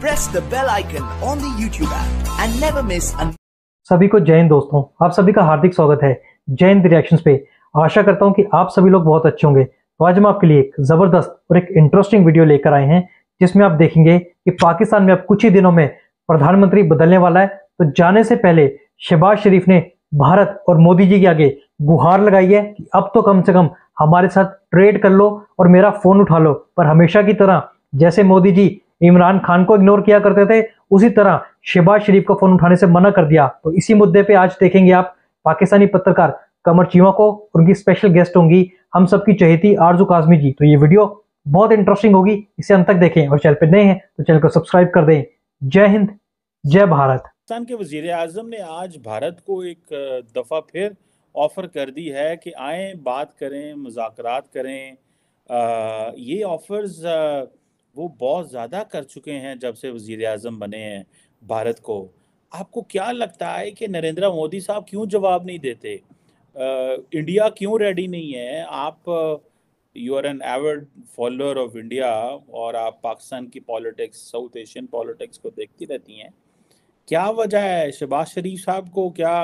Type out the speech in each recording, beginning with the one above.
Press the bell icon on the YouTube app and never miss सभी को जय हिंद दोस्तों आप सभी का हार्दिक स्वागत है जय हिंद रिएक्शंस पे आशा करता हूँ कि आप सभी लोग बहुत अच्छे होंगे तो आज हम आपके लिए एक ज़बरदस्त और एक इंटरेस्टिंग वीडियो लेकर आए हैं जिसमें आप देखेंगे कि पाकिस्तान में अब कुछ ही दिनों में प्रधानमंत्री बदलने वाला है तो जाने से पहले शहबाज शरीफ ने भारत और मोदी जी के आगे गुहार लगाई है कि अब तो कम से कम हमारे साथ ट्रेड कर लो और मेरा फ़ोन उठा लो पर हमेशा की तरह जैसे मोदी जी इमरान खान को इग्नोर किया करते थे उसी तरह शहबाज शरीफ का फोन उठाने से मना कर दिया तो इसी मुद्दे पे आज देखेंगे आप पाकिस्तानी पत्रकार कमर चीमा को उनकी स्पेशल गेस्ट होंगी हम सबकी चहेती आरजू काजमी जी तो ये वीडियो बहुत इंटरेस्टिंग होगी इसे अंत तक देखें और चैनल पर नए हैं तो चैनल को सब्सक्राइब कर दें जय हिंद जय भारत पाकिस्तान के वजीर आजम ने आज भारत को एक दफ़ा फिर ऑफ़र कर दी है कि आए बात करें मुजाकर करें आ, ये ऑफर्स वो बहुत ज़्यादा कर चुके हैं जब से वजीर अजम बने हैं भारत को आपको क्या लगता है कि नरेंद्र मोदी साहब क्यों जवाब नहीं देते आ, इंडिया क्यों रेडी नहीं है आप you are an avowed follower of India और आप पाकिस्तान की पॉलिटिक्स साउथ एशियन पॉलिटिक्स को देखती रहती हैं क्या वजह है शहबाज शरीफ साहब को क्या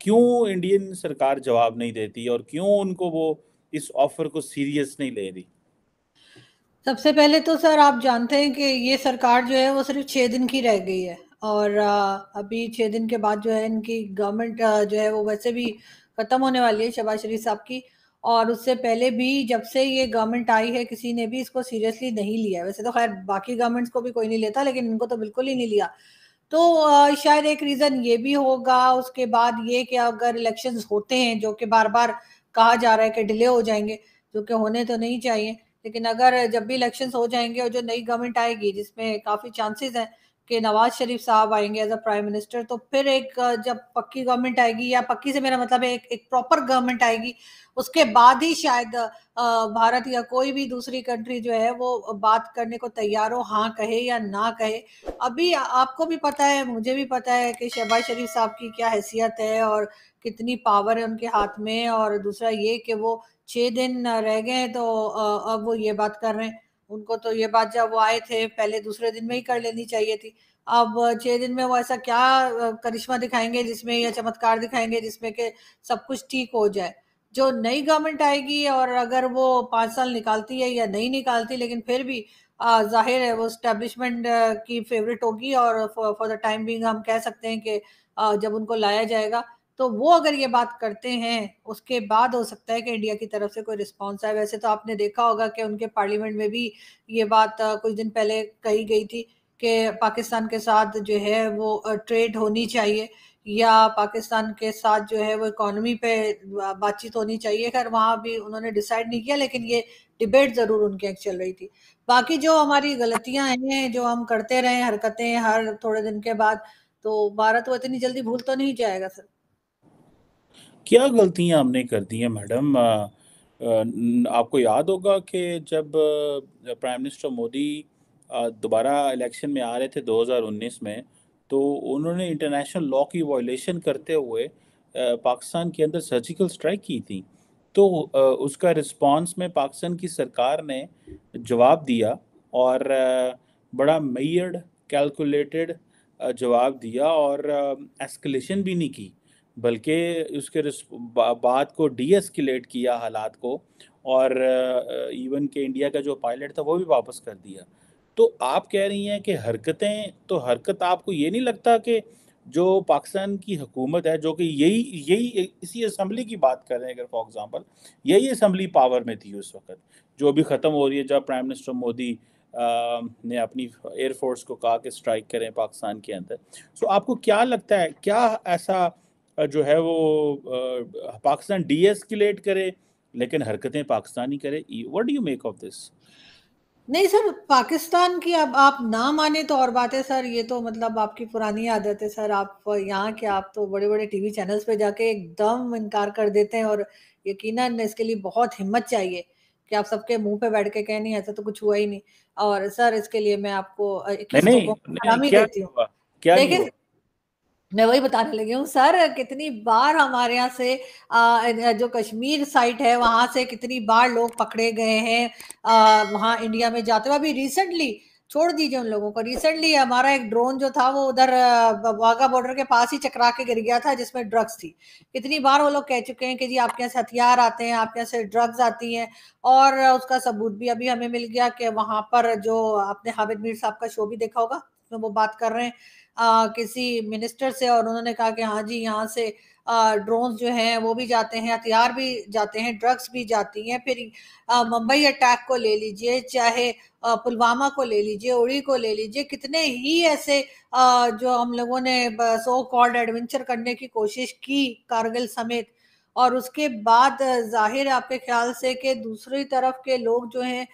क्यों इंडियन सरकार जवाब नहीं देती और क्यों उनको वो इस ऑफर को सीरियस नहीं ले रही सबसे पहले तो सर आप जानते हैं कि ये सरकार जो है वो सिर्फ छः दिन की रह गई है और अभी छः दिन के बाद जो है इनकी गवर्नमेंट जो है वो वैसे भी ख़त्म होने वाली है शबाज शरीफ साहब की और उससे पहले भी जब से ये गवर्नमेंट आई है किसी ने भी इसको सीरियसली नहीं लिया है वैसे तो खैर बाकी गवर्नमेंट्स को भी कोई नहीं लेता लेकिन इनको तो बिल्कुल ही नहीं लिया तो शायद एक रीज़न ये भी होगा उसके बाद ये कि अगर इलेक्शंस होते हैं जो कि बार बार कहा जा रहा है कि डिले हो जाएंगे जो कि होने तो नहीं चाहिए लेकिन अगर जब भी इलेक्शन हो जाएंगे और जो नई गवर्नमेंट आएगी जिसमें काफ़ी चांसेस हैं कि नवाज शरीफ साहब आएंगे एज अ प्राइम मिनिस्टर तो फिर एक जब पक्की गवर्नमेंट आएगी या पक्की से मेरा मतलब है एक एक प्रॉपर गवर्नमेंट आएगी उसके बाद ही शायद भारत या कोई भी दूसरी कंट्री जो है वो बात करने को तैयार हो हाँ कहे या ना कहे अभी आपको भी पता है मुझे भी पता है कि शहबाज शरीफ साहब की क्या हैसियत है और कितनी पावर है उनके हाथ में और दूसरा ये कि वो छः दिन रह गए तो अब वो ये बात कर रहे हैं उनको तो ये बात जब वो आए थे पहले दूसरे दिन में ही कर लेनी चाहिए थी अब छः दिन में वो ऐसा क्या करिश्मा दिखाएंगे जिसमें या चमत्कार दिखाएंगे जिसमें कि सब कुछ ठीक हो जाए जो नई गवर्नमेंट आएगी और अगर वो पाँच साल निकालती है या नहीं निकालती लेकिन फिर भी जाहिर है वो स्टैब्लिशमेंट की फेवरेट होगी और फॉर द टाइम बिंग हम कह सकते हैं कि जब उनको लाया जाएगा तो वो अगर ये बात करते हैं उसके बाद हो सकता है कि इंडिया की तरफ से कोई रिस्पांस आए वैसे तो आपने देखा होगा कि उनके पार्लियामेंट में भी ये बात कुछ दिन पहले कही गई थी कि पाकिस्तान के साथ जो है वो ट्रेड होनी चाहिए या पाकिस्तान के साथ जो है वो इकोनॉमी पे बातचीत होनी चाहिए खैर वहाँ भी उन्होंने डिसाइड नहीं किया लेकिन ये डिबेट ज़रूर उनके एक चल रही थी बाकी जो हमारी गलतियाँ हैं जो हम करते रहे हरकतें हर थोड़े दिन के बाद तो भारत वो इतनी जल्दी भूल तो नहीं जाएगा सर क्या गलतियाँ हमने कर दी हैं मैडम आपको याद होगा कि जब प्राइम मिनिस्टर मोदी दोबारा इलेक्शन में आ रहे थे 2019 में तो उन्होंने इंटरनेशनल लॉ की वॉयलेशन करते हुए पाकिस्तान के अंदर सर्जिकल स्ट्राइक की थी तो उसका रिस्पांस में पाकिस्तान की सरकार ने जवाब दिया और बड़ा मैयड कैलकुलेटेड जवाब दिया और एस्केलेशन भी नहीं की बल्कि उसके बात को एस्किलेट किया हालात को और इवन के इंडिया का जो पायलट था वो भी वापस कर दिया तो आप कह रही हैं कि हरकतें तो हरकत आपको ये नहीं लगता कि जो पाकिस्तान की हुकूमत है जो कि यही यही इसी असम्बली की बात कर रहे हैं अगर फॉर एग्जांपल यही असम्बली पावर में थी उस वक्त जो भी ख़त्म हो रही है जब प्राइम मिनिस्टर मोदी ने अपनी एयरफोर्स को कहा कि स्ट्राइक करें पाकिस्तान के अंदर सो आपको क्या लगता है क्या ऐसा जो है वो पाकिस्तान डीएस्केलेट करे लेकिन हरकतें पाकिस्तानी करे what do you make of this नहीं सर पाकिस्तान की अब आप ना माने तो और बात है सर ये तो मतलब आपकी पुरानी आदत है सर आप यहाँ के आप तो बड़े बड़े टीवी चैनल्स पे जाके एकदम इनकार कर देते हैं और यकीनन इसके लिए बहुत हिम्मत चाहिए कि आप सबके मुंह पे बैठ के कह नहीं ऐसा तो कुछ हुआ ही नहीं और सर इसके लिए मैं आपको नहीं, नहीं, नहीं, क्या, क्या, क्या लेकिन मैं वही बताने लगी हूँ सर कितनी बार हमारे यहाँ से आ, जो कश्मीर साइट है वहां से कितनी बार लोग पकड़े गए हैं वहाँ इंडिया में जाते हुए अभी रिसेंटली छोड़ दीजिए उन लोगों को रिसेंटली हमारा एक ड्रोन जो था वो उधर वाघा बॉर्डर के पास ही चकरा के गिर गया था जिसमें ड्रग्स थी कितनी बार वो लोग कह चुके हैं कि जी आपके यहाँ से हथियार आते हैं आपके यहाँ से ड्रग्स आती हैं और उसका सबूत भी अभी हमें मिल गया कि वहां पर जो आपने हामिद मीर साहब का शो भी देखा होगा उसमें वो बात कर रहे हैं आ, किसी मिनिस्टर से और उन्होंने कहा कि हाँ जी यहाँ से ड्रोन जो हैं वो भी जाते हैं हथियार भी जाते हैं ड्रग्स भी जाती हैं फिर मुंबई अटैक को ले लीजिए चाहे पुलवामा को ले लीजिए उड़ी को ले लीजिए कितने ही ऐसे आ, जो हम लोगों ने सो कॉल्ड एडवेंचर करने की कोशिश की कारगिल समेत और उसके बाद जाहिर है आपके ख्याल से कि दूसरी तरफ के लोग जो हैं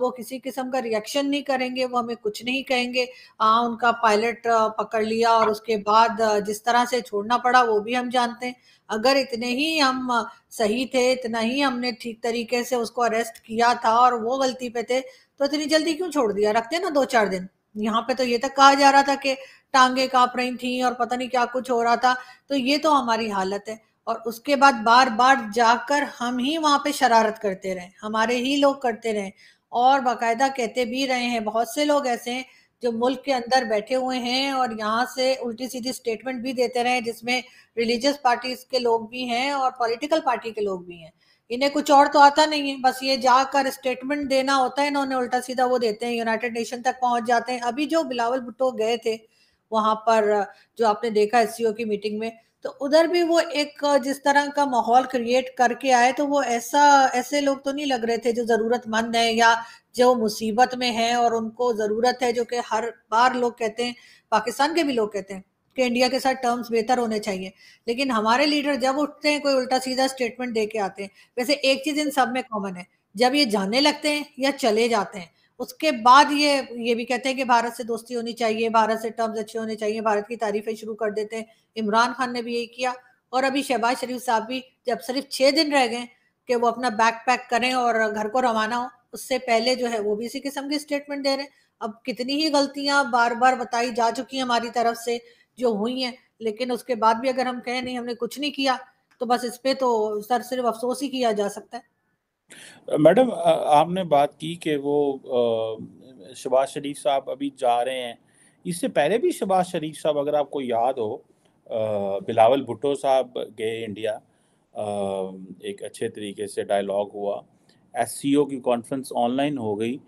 वो किसी किस्म का रिएक्शन नहीं करेंगे वो हमें कुछ नहीं कहेंगे हाँ उनका पायलट पकड़ लिया और उसके बाद जिस तरह से छोड़ना पड़ा वो भी हम जानते हैं अगर इतने ही हम सही थे इतना ही हमने ठीक तरीके से उसको अरेस्ट किया था और वो गलती पे थे तो इतनी जल्दी क्यों छोड़ दिया रखते ना दो चार दिन यहाँ पे तो ये तक कहा जा रहा था कि टांगे कांप रही थी और पता नहीं क्या कुछ हो रहा था तो ये तो हमारी हालत है और उसके बाद बार बार जाकर हम ही वहाँ पे शरारत करते रहे हमारे ही लोग करते रहे और बाकायदा कहते भी रहे हैं बहुत से लोग ऐसे हैं जो मुल्क के अंदर बैठे हुए हैं और यहाँ से उल्टी सीधी स्टेटमेंट भी देते रहे जिसमें रिलीजियस पार्टीज के लोग भी हैं और पॉलिटिकल पार्टी के लोग भी हैं इन्हें कुछ और तो आता नहीं है बस ये जाकर स्टेटमेंट देना होता है इन्होंने उल्टा सीधा वो देते हैं यूनाइटेड नेशन तक पहुंच जाते हैं अभी जो बिलावल भुट्टो गए थे वहां पर जो आपने देखा एस की मीटिंग में तो उधर भी वो एक जिस तरह का माहौल क्रिएट करके आए तो वो ऐसा ऐसे लोग तो नहीं लग रहे थे जो ज़रूरतमंद है या जो मुसीबत में है और उनको ज़रूरत है जो कि हर बार लोग कहते हैं पाकिस्तान के भी लोग कहते हैं कि इंडिया के साथ टर्म्स बेहतर होने चाहिए लेकिन हमारे लीडर जब उठते हैं कोई उल्टा सीधा स्टेटमेंट दे के आते हैं वैसे एक चीज़ इन सब में कॉमन है जब ये जाने लगते हैं या चले जाते हैं उसके बाद ये ये भी कहते हैं कि भारत से दोस्ती होनी चाहिए भारत से टर्म्स अच्छे होने चाहिए भारत की तारीफें शुरू कर देते हैं इमरान खान ने भी यही किया और अभी शहबाज शरीफ साहब भी जब सिर्फ छः दिन रह गए कि वो अपना बैग पैक करें और घर को रवाना हो उससे पहले जो है वो भी इसी किस्म की स्टेटमेंट दे रहे हैं अब कितनी ही गलतियां बार बार बताई जा चुकी हैं हमारी तरफ से जो हुई हैं लेकिन उसके बाद भी अगर हम कहें नहीं हमने कुछ नहीं किया तो बस इस पर तो सर सिर्फ अफसोस ही किया जा सकता है मैडम आपने बात की कि वो शबाज़ शरीफ साहब अभी जा रहे हैं। इससे पहले भी शबाज़ शरीफ साहब अगर आपको याद हो अ, बिलावल भुट्टो साहब गए इंडिया एक अच्छे तरीके से डायलॉग हुआ। एस की कॉन्फ्रेंस ऑनलाइन हो गई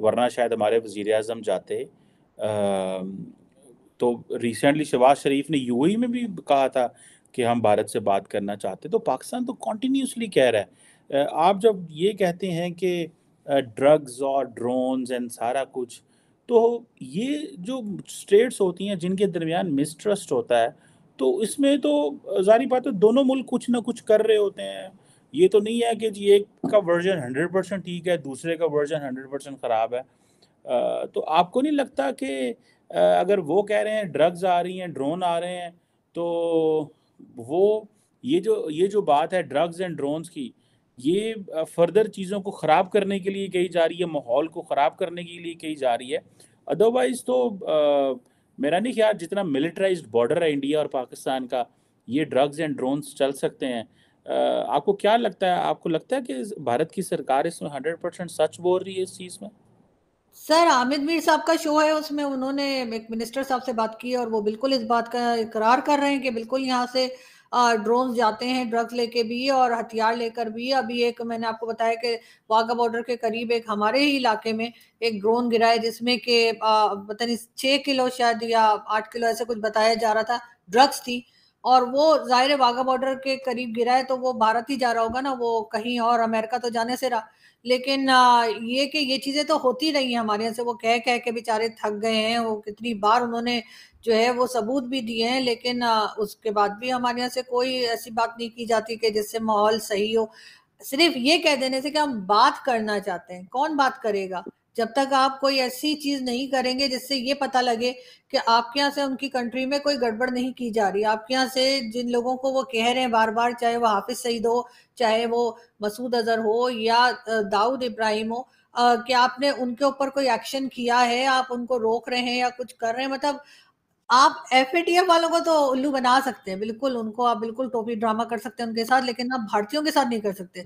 वरना शायद हमारे वजीर अजम जाते तो रिसेंटली शबाज़ शरीफ ने यूएई e में भी कहा था कि हम भारत से बात करना चाहते तो पाकिस्तान तो कॉन्टीन्यूसली कह रहा है आप जब ये कहते हैं कि ड्रग्स और ड्रोन्स एंड सारा कुछ तो ये जो स्टेट्स होती हैं जिनके दरमियान मिसट्रस्ट होता है तो इसमें तो जारी बात है दोनों मुल्क कुछ ना कुछ कर रहे होते हैं ये तो नहीं है कि जी एक का वर्जन हंड्रेड परसेंट ठीक है दूसरे का वर्जन हंड्रेड परसेंट ख़राब है आ, तो आपको नहीं लगता कि अगर वो कह रहे हैं ड्रग्स आ रही हैं ड्रोन आ रहे हैं तो वो ये जो ये जो बात है ड्रग्स एंड ड्रोन्स की ये फर्दर चीज़ों को ख़राब करने के लिए कही जा रही है माहौल को ख़राब करने के लिए कही जा रही है अदरवाइज़ तो आ, मेरा नहीं ख्याल जितना मिलिट्राइज बॉर्डर है इंडिया और पाकिस्तान का ये ड्रग्स एंड ड्रोन्स चल सकते हैं आ, आपको क्या लगता है आपको लगता है कि भारत की सरकार इसमें हंड्रेड परसेंट सच बोल रही है इस चीज़ में सर आमिर मीर साहब का शो है उसमें उन्होंने मिनिस्टर साहब से बात की और वो बिल्कुल इस बात का इकरार कर रहे हैं कि बिल्कुल यहाँ से ड्रोन जाते हैं ड्रग्स लेके भी और हथियार लेकर भी अभी एक मैंने आपको बताया कि वाघा बॉर्डर के करीब एक हमारे ही इलाके में एक ड्रोन गिरा है जिसमें के पता नहीं छः किलो शायद या आठ किलो ऐसे कुछ बताया जा रहा था ड्रग्स थी और वो जाहिर वाघा बॉर्डर के करीब गिरा है तो वो भारत ही जा रहा होगा ना वो कहीं और अमेरिका तो जाने से रहा लेकिन ये कि ये चीज़ें तो होती रही हैं हमारे यहाँ से वो कह कह के बेचारे थक गए हैं वो कितनी बार उन्होंने जो है वो सबूत भी दिए हैं लेकिन उसके बाद भी हमारे यहाँ से कोई ऐसी बात नहीं की जाती कि जिससे माहौल सही हो सिर्फ ये कह देने से कि हम बात करना चाहते हैं कौन बात करेगा जब तक आप कोई ऐसी चीज नहीं करेंगे जिससे ये पता लगे कि आपके यहाँ से उनकी कंट्री में कोई गड़बड़ नहीं की जा रही आपके यहाँ से जिन लोगों को वो कह रहे हैं बार बार चाहे वो हाफिज सईद हो चाहे वो मसूद अजहर हो या दाऊद इब्राहिम हो कि आपने उनके ऊपर कोई एक्शन किया है आप उनको रोक रहे हैं या कुछ कर रहे हैं मतलब आप एफ वालों को तो उल्लू बना सकते हैं बिल्कुल उनको आप बिल्कुल टोपी ड्रामा कर सकते हैं उनके साथ लेकिन आप भारतीयों के साथ नहीं कर सकते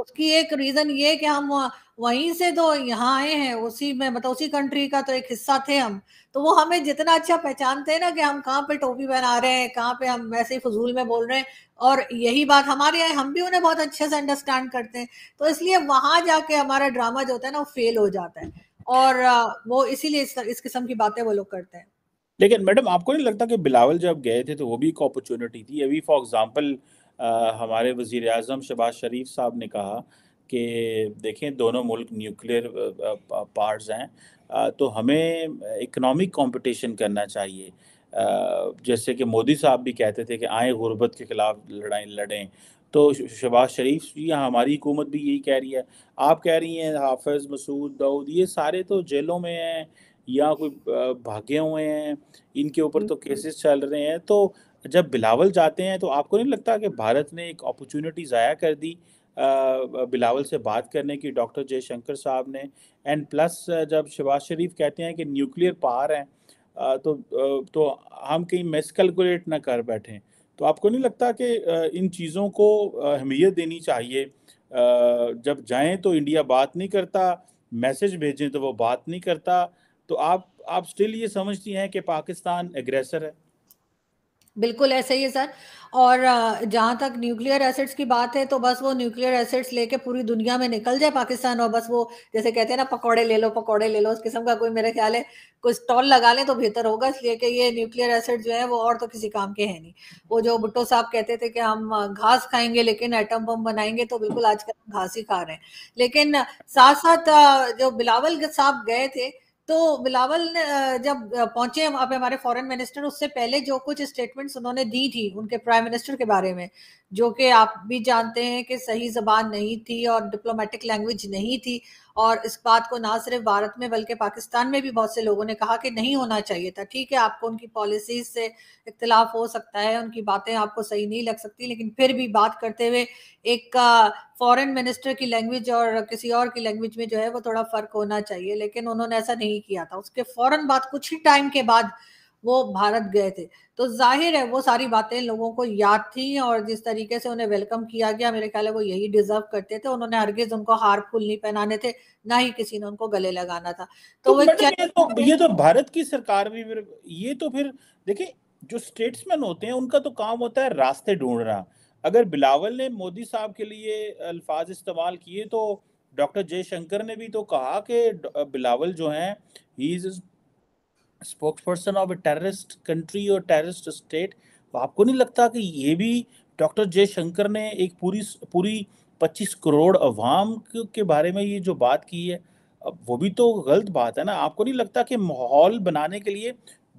उसकी एक रीजन ये कि हम वहीं से तो यहाँ आए हैं उसी में मतलब उसी कंट्री का तो एक हिस्सा थे हम तो वो हमें जितना अच्छा पहचानते हैं ना कि हम कहाँ पे टोपी पहना रहे हैं कहाँ पे हम वैसे ही फजूल में बोल रहे हैं और यही बात हमारे यहाँ हम भी उन्हें बहुत अच्छे से अंडरस्टैंड करते हैं तो इसलिए वहां जाके हमारा ड्रामा जो होता है ना वो फेल हो जाता है और वो इसीलिए इस, इस किस्म की बातें वो लोग करते हैं लेकिन मैडम आपको नहीं लगता कि बिलावल जब गए थे तो वो भी एक अपॉर्चुनिटी थी अभी फॉर एग्ज़ाम्पल हमारे वज़ी अजम शबाज शरीफ साहब ने कहा कि देखें दोनों मुल्क न्यूक्लियर पार्ट्स हैं तो हमें इकनॉमिक कंपटीशन करना चाहिए जैसे कि मोदी साहब भी कहते थे कि आए गुरबत के ख़िलाफ़ लड़ाई लड़ें तो शबाज शरीफ जी हमारी हुकूमत भी यही कह रही है आप कह रही हैं हाफिज़ मसूद दाऊद ये सारे तो जेलों में हैं या कोई भागे हुए हैं इनके ऊपर तो केसेस चल रहे हैं तो जब बिलावल जाते हैं तो आपको नहीं लगता कि भारत ने एक अपॉर्चुनिटी ज़ाया कर दी बिलावल से बात करने की डॉक्टर जयशंकर साहब ने एंड प्लस जब शहबाज शरीफ कहते हैं कि न्यूक्लियर पावर हैं तो तो हम कहीं मिसकैलकुलेट ना कर बैठें तो आपको नहीं लगता कि इन चीज़ों को अहमियत देनी चाहिए जब जाएं तो इंडिया बात नहीं करता मैसेज भेजें तो वो बात नहीं करता तो आप आप स्टिल ये समझती हैं कि पाकिस्तान एग्रेसर है बिल्कुल ऐसे ही है सर और जहाँ तक न्यूक्लियर एसिड्स की बात है तो बस वो न्यूक्लियर एसिड्स लेके पूरी दुनिया में निकल जाए पाकिस्तान और बस वो जैसे कहते हैं ना पकोड़े ले लो पकोड़े ले लो उस किस्म का कोई मेरे ख्याल है कोई स्टॉल लगा लें तो बेहतर होगा इसलिए कि ये न्यूक्लियर एसिड जो है वो और तो किसी काम के हैं नहीं वो जो भुट्टो साहब कहते थे कि हम घास खाएंगे लेकिन एटम बम बनाएंगे तो बिल्कुल आजकल घास ही खा रहे हैं लेकिन साथ साथ जो बिलावल साहब गए थे तो बिलावल ने जब पहुंचे अब हमारे फॉरेन मिनिस्टर उससे पहले जो कुछ स्टेटमेंट्स उन्होंने दी थी उनके प्राइम मिनिस्टर के बारे में जो कि आप भी जानते हैं कि सही जबान नहीं थी और डिप्लोमेटिक लैंग्वेज नहीं थी और इस बात को ना सिर्फ भारत में बल्कि पाकिस्तान में भी बहुत से लोगों ने कहा कि नहीं होना चाहिए था ठीक है आपको उनकी पॉलिसीज से इख्तलाफ हो सकता है उनकी बातें आपको सही नहीं लग सकती लेकिन फिर भी बात करते हुए एक फॉरेन मिनिस्टर की लैंग्वेज और किसी और की लैंग्वेज में जो है वो थोड़ा फर्क होना चाहिए लेकिन उन्होंने ऐसा नहीं किया था उसके फौरन बाद कुछ ही टाइम के बाद वो भारत गए थे तो जाहिर है वो सारी बातें लोगों को याद थी और जिस तरीके से उन्हें वेलकम किया गया मेरे ख्याल है वो यही डिजर्व करते थे उन्होंने हरगिज उनको हार फूल नहीं पहनाने थे ना ही किसी ने उनको गले लगाना था तो, तो वो ये तो ये तो भारत की सरकार भी फिर ये तो फिर देखिए जो स्टेट्समैन होते हैं उनका तो काम होता है रास्ते ढूंढना अगर बिलावल ने मोदी साहब के लिए अल्फाज इस्तेमाल किए तो डॉक्टर जयशंकर ने भी तो कहा कि बिलावल जो हैं he is spokesperson of a terrorist country और टेररिस्ट स्टेट तो आपको नहीं लगता कि ये भी डॉक्टर जयशंकर ने एक पूरी पूरी पच्चीस करोड़ अवाम के बारे में ये जो बात की है अब वो भी तो गलत बात है ना आपको नहीं लगता कि माहौल बनाने के लिए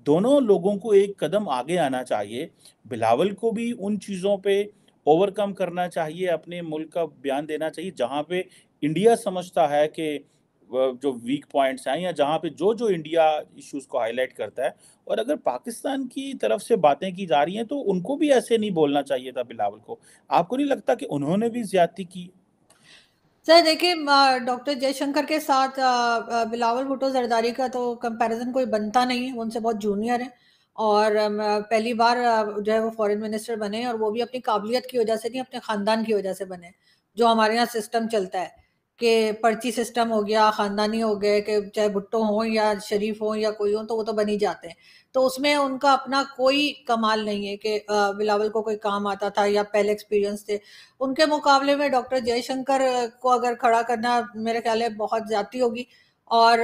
दोनों लोगों को एक कदम आगे आना चाहिए बिलावल को भी उन चीज़ों पे ओवरकम करना चाहिए अपने मुल्क का बयान देना चाहिए जहाँ पे इंडिया समझता है कि जो वीक पॉइंट्स हैं या जहाँ पे जो जो इंडिया इश्यूज को हाईलाइट करता है और अगर पाकिस्तान की तरफ से बातें की जा रही हैं तो उनको भी ऐसे नहीं बोलना चाहिए था बिलावल को आपको नहीं लगता कि उन्होंने भी ज्यादा की सर देखिए डॉक्टर जयशंकर के साथ बिलावल भुटो जरदारी का तो कंपैरिजन कोई बनता नहीं है उनसे बहुत जूनियर है और पहली बार जो है वो फॉरेन मिनिस्टर बने और वो भी अपनी काबिलियत की वजह से नहीं अपने खानदान की वजह से बने जो हमारे यहाँ सिस्टम चलता है कि पर्ची सिस्टम हो गया ख़ानदानी हो गए कि चाहे भुट्टो हों या शरीफ हों या कोई हो तो वो तो बन ही जाते हैं तो उसमें उनका अपना कोई कमाल नहीं है कि बिलावल को कोई काम आता था या पहले एक्सपीरियंस थे उनके मुकाबले में डॉक्टर जयशंकर को अगर खड़ा करना मेरे ख्याल है बहुत ज़्यादा होगी और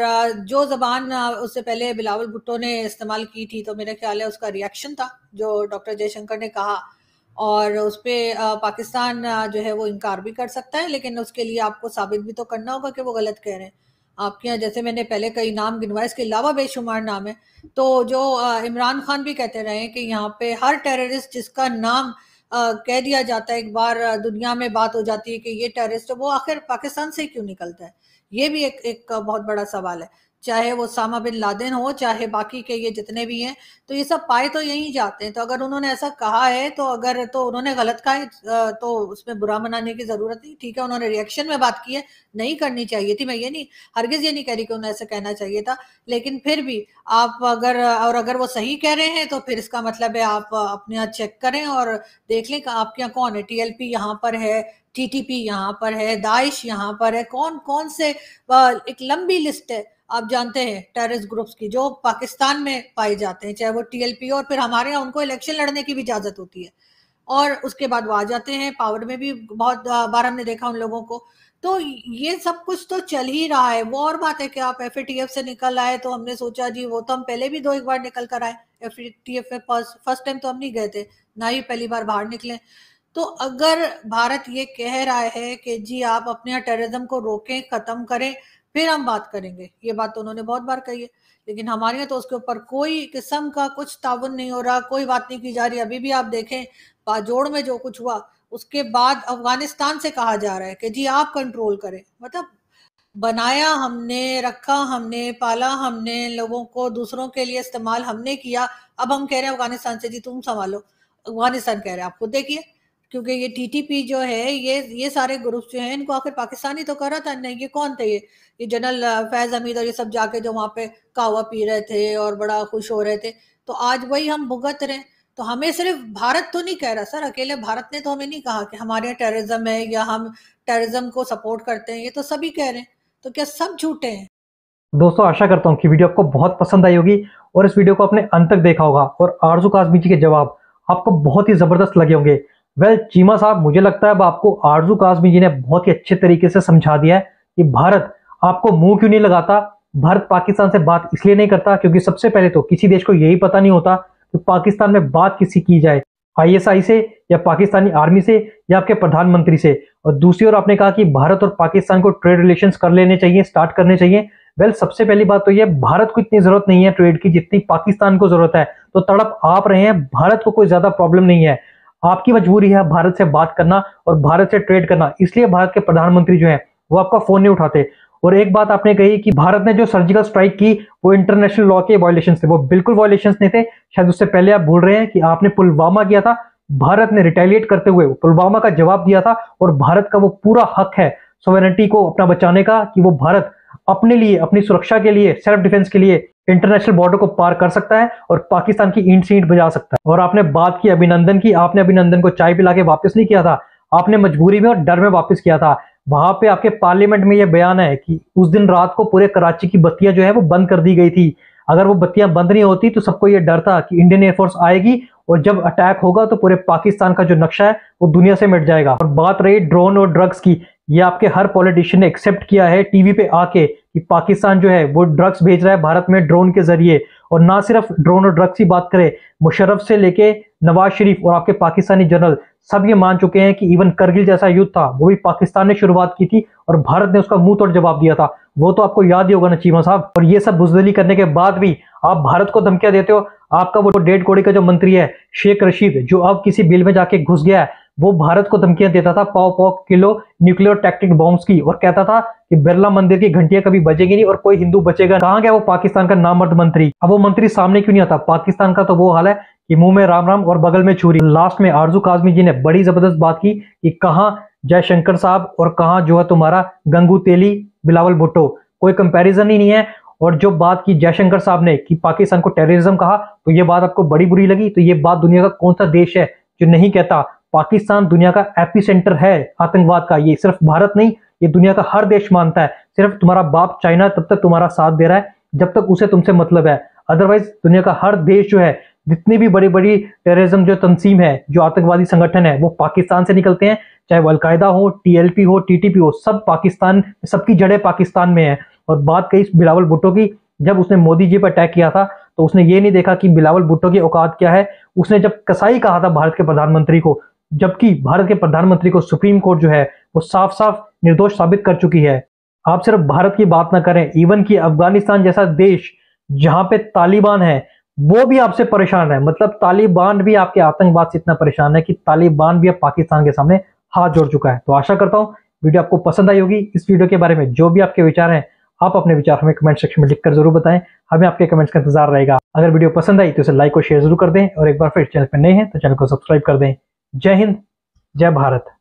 जो ज़बान उससे पहले बिलावल भुट्टो ने इस्तेमाल की थी तो मेरे ख्याल है उसका रिएक्शन था जो डॉक्टर जयशंकर ने कहा और उस पर पाकिस्तान जो है वो इनकार भी कर सकता है लेकिन उसके लिए आपको साबित भी तो करना होगा कि वो गलत कह रहे हैं आपके यहाँ जैसे मैंने पहले कई नाम गिनवाए इसके अलावा बेशुमार नाम है तो जो इमरान खान भी कहते रहे कि यहाँ पे हर टेररिस्ट जिसका नाम कह दिया जाता है एक बार दुनिया में बात हो जाती है कि ये टेररिस्ट है वो आखिर पाकिस्तान से क्यों निकलता है ये भी एक एक बहुत बड़ा सवाल है चाहे वो सामा बिन लादेन हो चाहे बाकी के ये जितने भी हैं तो ये सब पाए तो यहीं जाते हैं तो अगर उन्होंने ऐसा कहा है तो अगर तो उन्होंने गलत कहा है तो उसमें बुरा मनाने की ज़रूरत नहीं ठीक है उन्होंने रिएक्शन में बात की है नहीं करनी चाहिए थी मैं ये नहीं हरगिज़ ये नहीं कह रही कि उन्हें ऐसा कहना चाहिए था लेकिन फिर भी आप अगर और अगर वो सही कह रहे हैं तो फिर इसका मतलब है आप अपने यहाँ चेक करें और देख लें आपके यहाँ कौन है टी एल पी यहाँ पर है टी टी पी यहाँ पर है दाइश यहाँ पर है कौन कौन से एक लंबी लिस्ट है आप जानते हैं टेररिस्ट ग्रुप्स की जो पाकिस्तान में पाए जाते हैं चाहे वो टीएलपी और फिर हमारे यहाँ उनको इलेक्शन लड़ने की भी इजाज़त होती है और उसके बाद वो आ जाते हैं पावर में भी बहुत बार हमने देखा उन लोगों को तो ये सब कुछ तो चल ही रहा है वो और बात है कि आप एफ से निकल आए तो हमने सोचा जी वो तो हम पहले भी दो एक बार निकल कर आए एफ टी एफ में फर्स्ट टाइम तो हम नहीं गए थे ना ही पहली बार बाहर निकले तो अगर भारत ये कह रहा है कि जी आप अपने टेररिज्म को रोकें ख़त्म करें फिर हम बात करेंगे ये बात तो उन्होंने बहुत बार कही है लेकिन हमारे यहाँ तो उसके ऊपर कोई किस्म का कुछ ताउन नहीं हो रहा कोई बात नहीं की जा रही अभी भी आप देखें बाजोड़ में जो कुछ हुआ उसके बाद अफगानिस्तान से कहा जा रहा है कि जी आप कंट्रोल करें मतलब बनाया हमने रखा हमने पाला हमने लोगों को दूसरों के लिए इस्तेमाल हमने किया अब हम कह रहे हैं अफगानिस्तान से जी तुम संभालो अफगानिस्तान कह रहे हैं आप खुद देखिए क्योंकि ये टीटीपी जो है ये ये सारे ग्रुप जो हैं इनको आखिर पाकिस्तानी तो रहा था नहीं ये कौन थे ये ये जनरल फैज हमीद और ये सब जाके जो वहाँ पे कावा पी रहे थे और बड़ा खुश हो रहे थे तो आज वही हम भुगत रहे तो हमें सिर्फ भारत तो नहीं कह रहा सर अकेले भारत ने तो हमें नहीं कहा कि हमारे यहाँ टेररिज्म है या हम टेररिज्म को सपोर्ट करते हैं ये तो सभी कह रहे हैं तो क्या सब झूठे हैं दोस्तों आशा करता हूँ कि वीडियो आपको बहुत पसंद आई होगी और इस वीडियो को आपने अंत तक देखा होगा और आरजू काजमी जी के जवाब आपको बहुत ही ज़बरदस्त लगे होंगे वेल चीमा साहब मुझे लगता है अब आपको आरजू काजमी जी ने बहुत ही अच्छे तरीके से समझा दिया है कि भारत आपको मुंह क्यों नहीं लगाता भारत पाकिस्तान से बात इसलिए नहीं करता क्योंकि सबसे पहले तो किसी देश को यही पता नहीं होता कि पाकिस्तान में बात किसी की जाए आईएसआई से या पाकिस्तानी आर्मी से या आपके प्रधानमंत्री से और दूसरी ओर आपने कहा कि भारत और पाकिस्तान को ट्रेड रिलेशन कर लेने चाहिए स्टार्ट करने चाहिए वेल सबसे पहली बात तो यह भारत को इतनी जरूरत नहीं है ट्रेड की जितनी पाकिस्तान को जरूरत है तो तड़प आप रहे हैं भारत को कोई ज्यादा प्रॉब्लम नहीं है आपकी मजबूरी है भारत से बात करना और भारत से ट्रेड करना इसलिए भारत के प्रधानमंत्री जो है वो आपका फोन नहीं उठाते और एक बात आपने कही कि भारत ने जो सर्जिकल स्ट्राइक की वो इंटरनेशनल लॉ के वॉयलेशन थे वो बिल्कुल वॉयलेशन नहीं थे शायद उससे पहले आप भूल रहे हैं कि आपने पुलवामा किया था भारत ने रिटेलिएट करते हुए पुलवामा का जवाब दिया था और भारत का वो पूरा हक है सोवेनिटी को अपना बचाने का कि वो भारत अपने लिए अपनी सुरक्षा के लिए सेल्फ डिफेंस के लिए इंटरनेशनल बॉर्डर को पार कर सकता है और पाकिस्तान की ईंट से ईंट बजा सकता है और आपने बात की अभिनंदन की आपने अभिनंदन को चाय पिला के वापस नहीं किया था आपने मजबूरी में और डर में वापस किया था वहां पे आपके पार्लियामेंट में यह बयान है कि उस दिन रात को पूरे कराची की बत्तियां जो है वो बंद कर दी गई थी अगर वो बत्तियां बंद नहीं होती तो सबको ये डर था कि इंडियन एयरफोर्स आएगी और जब अटैक होगा तो पूरे पाकिस्तान का जो नक्शा है वो दुनिया से मिट जाएगा और बात रही ड्रोन और ड्रग्स की ये आपके हर पॉलिटिशियन ने एक्सेप्ट किया है टीवी पे आके कि पाकिस्तान जो है वो ड्रग्स भेज रहा है भारत में ड्रोन के जरिए और ना सिर्फ ड्रोन और ड्रग्स की बात करें मुशरफ से लेके नवाज शरीफ और आपके पाकिस्तानी जनरल सब ये मान चुके हैं कि इवन करगिल जैसा युद्ध था वो भी पाकिस्तान ने शुरुआत की थी और भारत ने उसका मुंह तोड़ जवाब दिया था वो तो आपको याद ही होगा चीमा साहब और ये सब बुजदली करने के बाद भी आप भारत को धमकिया देते हो आपका वो डेढ़ कोड़ी का जो मंत्री है शेख रशीद जो अब किसी बिल में जाके घुस गया है वो भारत को धमकियां देता था पाव पाओ किलो न्यूक्लियर टैक्टिक बॉम्ब की और कहता था कि बिरला मंदिर की घंटियां कभी बजेगी नहीं और कोई हिंदू बचेगा कहा गया वो पाकिस्तान का नामर्द मंत्री अब वो मंत्री सामने क्यों नहीं आता पाकिस्तान का तो वो हाल है कि मुंह में राम राम और बगल में छुरी लास्ट में आरजू काजमी जी ने बड़ी जबरदस्त बात की कि कहा जयशंकर साहब और कहा जो है तुम्हारा गंगू तेली बिलावल भुट्टो कोई कंपेरिजन ही नहीं है और जो बात की जयशंकर साहब ने कि पाकिस्तान को टेररिज्म कहा तो ये बात आपको बड़ी बुरी लगी तो ये बात दुनिया का कौन सा देश है जो नहीं कहता पाकिस्तान दुनिया का एपी सेंटर है आतंकवाद का ये सिर्फ भारत नहीं ये दुनिया का हर देश मानता है सिर्फ तुम्हारा बाप चाइना तब तक तुम्हारा साथ दे रहा है जब तक उसे तुमसे मतलब है अदरवाइज दुनिया का हर देश जो है जितनी भी बड़ी बड़ी टेररिज्म जो तनसीम है जो आतंकवादी संगठन है वो पाकिस्तान से निकलते हैं चाहे वो अलकायदा हो टीएलपी हो टीटीपी हो सब पाकिस्तान सबकी जड़ें पाकिस्तान में है और बात कही बिलावल भुट्टो की जब उसने मोदी जी पर अटैक किया था तो उसने ये नहीं देखा कि बिलावल भुट्टो की औकात क्या है उसने जब कसाई कहा था भारत के प्रधानमंत्री को जबकि भारत के प्रधानमंत्री को सुप्रीम कोर्ट जो है वो साफ साफ निर्दोष साबित कर चुकी है आप सिर्फ भारत की बात ना करें इवन कि अफगानिस्तान जैसा देश जहां पे तालिबान है वो भी आपसे परेशान है मतलब तालिबान भी आपके आतंकवाद से इतना परेशान है कि तालिबान भी अब पाकिस्तान के सामने हाथ जोड़ चुका है तो आशा करता हूँ वीडियो आपको पसंद आई होगी इस वीडियो के बारे में जो भी आपके विचार हैं आप अपने विचार हमें कमेंट सेक्शन में लिखकर जरूर बताएं हमें आपके कमेंट्स का इंतजार रहेगा अगर वीडियो पसंद आई तो इसे लाइक और शेयर जरूर कर दें और एक बार फिर चैनल पर नए हैं तो चैनल को सब्सक्राइब कर दें जय हिंद जय भारत